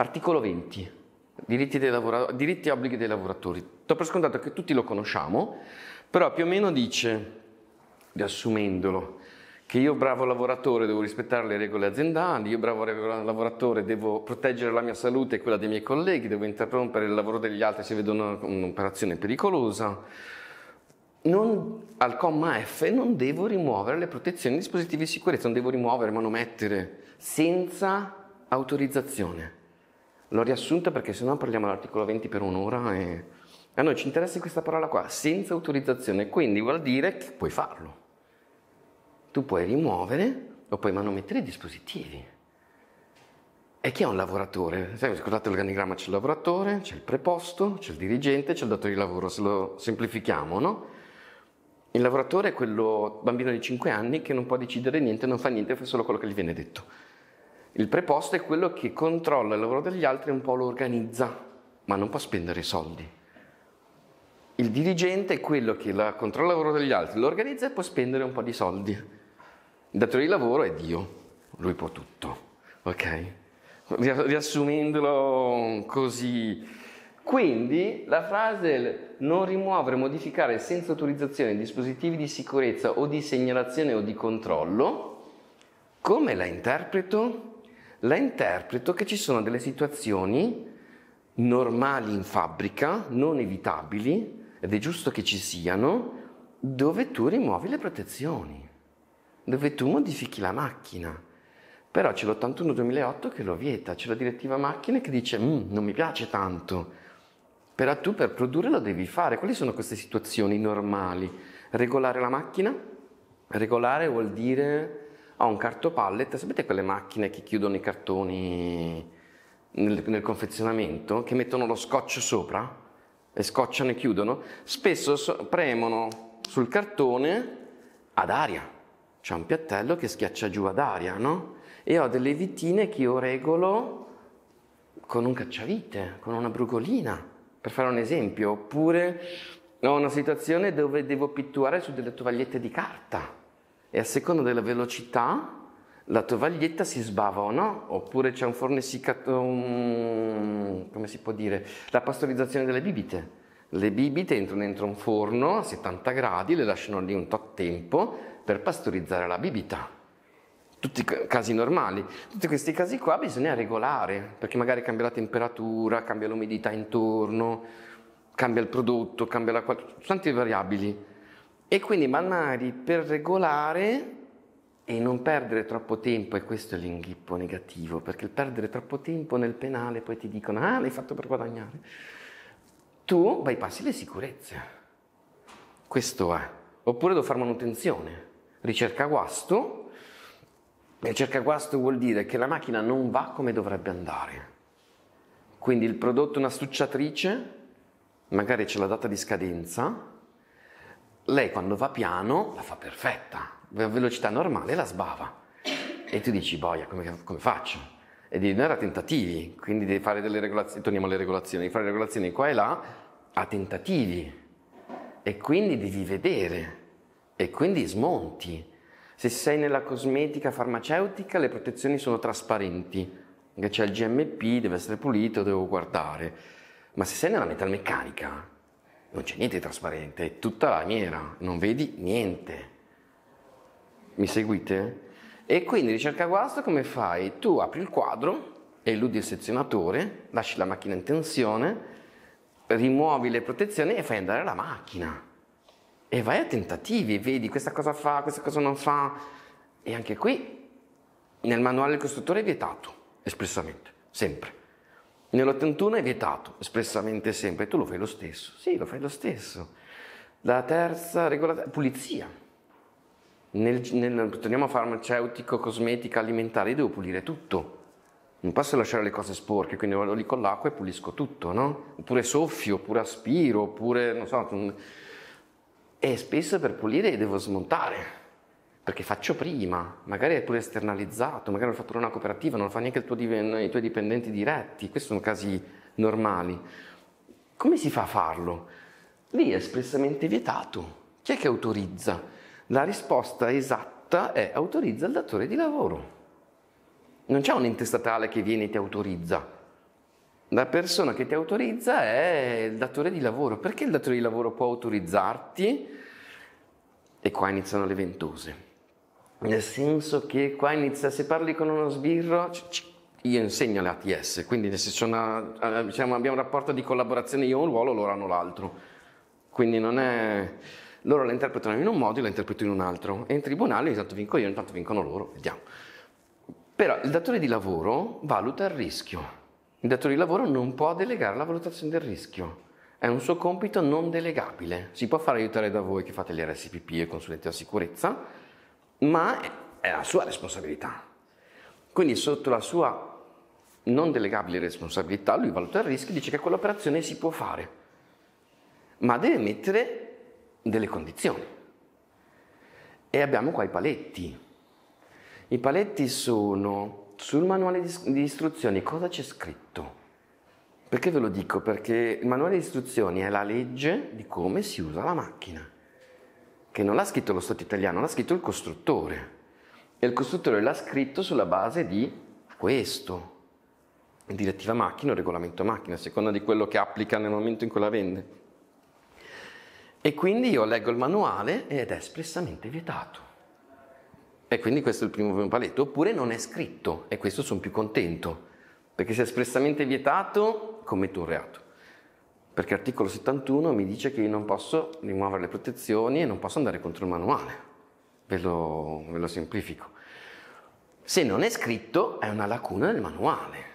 Articolo 20. Diritti, diritti, e obblighi dei lavoratori. Sto per scontato che tutti lo conosciamo, però più o meno dice, riassumendolo, che io bravo lavoratore devo rispettare le regole aziendali, io bravo lavoratore devo proteggere la mia salute e quella dei miei colleghi, devo interrompere il lavoro degli altri se vedo un'operazione pericolosa. Non, al comma F non devo rimuovere le protezioni e dispositivi di sicurezza, non devo rimuovere, manomettere, senza autorizzazione. L'ho riassunta perché sennò parliamo dell'articolo 20 per un'ora e a noi ci interessa questa parola qua, senza autorizzazione, quindi vuol dire che puoi farlo. Tu puoi rimuovere o puoi manomettere i dispositivi. E chi è un lavoratore? scusate l'organigramma, c'è il lavoratore, c'è il preposto, c'è il dirigente, c'è il datore di lavoro, se lo semplifichiamo, no? Il lavoratore è quello bambino di 5 anni che non può decidere niente, non fa niente, fa solo quello che gli viene detto. Il preposto è quello che controlla il lavoro degli altri e un po' lo organizza, ma non può spendere soldi. Il dirigente è quello che la controlla il lavoro degli altri, lo organizza e può spendere un po' di soldi. Il datore di lavoro è Dio, lui può tutto, ok? Riassumendolo così. Quindi la frase non rimuovere, modificare senza autorizzazione dispositivi di sicurezza o di segnalazione o di controllo, come la interpreto? la interpreto che ci sono delle situazioni normali in fabbrica, non evitabili, ed è giusto che ci siano, dove tu rimuovi le protezioni, dove tu modifichi la macchina. Però c'è l'81-2008 che lo vieta, c'è la direttiva macchine che dice mm, non mi piace tanto, però tu per produrre lo devi fare. Quali sono queste situazioni normali? Regolare la macchina? Regolare vuol dire ho un cartopallet, sapete quelle macchine che chiudono i cartoni nel, nel confezionamento, che mettono lo scotch sopra e scocciano e chiudono? Spesso so, premono sul cartone ad aria. C'è un piattello che schiaccia giù ad aria, no? E ho delle vitine che io regolo con un cacciavite, con una brugolina, per fare un esempio, oppure ho una situazione dove devo pitturare su delle tovagliette di carta e a seconda della velocità la tovaglietta si sbava o no, oppure c'è un fornessicato, um, come si può dire, la pastorizzazione delle bibite. Le bibite entrano dentro un forno a 70 gradi, le lasciano lì un tot tempo per pastorizzare la bibita tutti casi normali. Tutti questi casi qua bisogna regolare, perché magari cambia la temperatura, cambia l'umidità intorno, cambia il prodotto, cambia la qualità, tante variabili. E quindi Mannari per regolare e non perdere troppo tempo, e questo è l'inghippo negativo, perché il perdere troppo tempo nel penale poi ti dicono, ah l'hai fatto per guadagnare, tu bypassi le sicurezze, questo è, oppure devo fare manutenzione, ricerca guasto, ricerca guasto vuol dire che la macchina non va come dovrebbe andare, quindi il prodotto è una stucciatrice, magari c'è la data di scadenza, lei quando va piano la fa perfetta, a velocità normale la sbava. E tu dici, boia, come, come faccio? E devi andare a tentativi, quindi devi fare delle regolazioni, torniamo alle regolazioni, devi fare regolazioni qua e là a tentativi. E quindi devi vedere, e quindi smonti. Se sei nella cosmetica farmaceutica le protezioni sono trasparenti, c'è il GMP, deve essere pulito, devo guardare. Ma se sei nella metalmeccanica, non c'è niente di trasparente, è tutta la lamiera, non vedi niente. Mi seguite? E quindi ricerca guasto come fai? Tu apri il quadro, eludi il sezionatore, lasci la macchina in tensione, rimuovi le protezioni e fai andare la macchina. E vai a tentativi, vedi questa cosa fa, questa cosa non fa. E anche qui, nel manuale del costruttore è vietato, espressamente, sempre. Nell'81 è vietato, espressamente sempre, tu lo fai lo stesso. Sì, lo fai lo stesso. La terza regola, pulizia. Nel, nel, torniamo a farmaceutico, cosmetica, alimentare, io devo pulire tutto. Non posso lasciare le cose sporche, quindi vado lì con l'acqua e pulisco tutto, no? Oppure soffio, oppure aspiro, oppure, non so... Mm. E spesso per pulire devo smontare perché faccio prima, magari è pure esternalizzato, magari lo fa pure una cooperativa, non lo fa neanche tuo, i tuoi dipendenti diretti, questi sono casi normali. Come si fa a farlo? Lì è espressamente vietato. Chi è che autorizza? La risposta esatta è autorizza il datore di lavoro. Non c'è un ente statale che viene e ti autorizza. La persona che ti autorizza è il datore di lavoro. Perché il datore di lavoro può autorizzarti? E qua iniziano le ventose nel senso che qua inizia, se parli con uno sbirro, io insegno le ATS, quindi se una, eh, diciamo, abbiamo un rapporto di collaborazione, io ho un ruolo, loro hanno l'altro. Quindi non è... loro la interpretano in un modo, io la interpreto in un altro. E in tribunale intanto vinco io, intanto vincono loro, vediamo. Però il datore di lavoro valuta il rischio. Il datore di lavoro non può delegare la valutazione del rischio. È un suo compito non delegabile. Si può far aiutare da voi che fate le RSPP e consulenti della sicurezza, ma è la sua responsabilità. Quindi sotto la sua non delegabile responsabilità, lui valuta il rischio e dice che quell'operazione si può fare, ma deve mettere delle condizioni. E abbiamo qua i paletti. I paletti sono sul manuale di istruzioni, cosa c'è scritto? Perché ve lo dico? Perché il manuale di istruzioni è la legge di come si usa la macchina che non l'ha scritto lo Stato italiano, l'ha scritto il costruttore. E il costruttore l'ha scritto sulla base di questo. Direttiva macchina o regolamento macchina, a seconda di quello che applica nel momento in cui la vende. E quindi io leggo il manuale ed è espressamente vietato. E quindi questo è il primo paletto. Oppure non è scritto, e questo sono più contento, perché se è espressamente vietato, commetto un reato perché l'articolo 71 mi dice che io non posso rimuovere le protezioni e non posso andare contro il manuale. Ve lo, ve lo semplifico. Se non è scritto è una lacuna del manuale.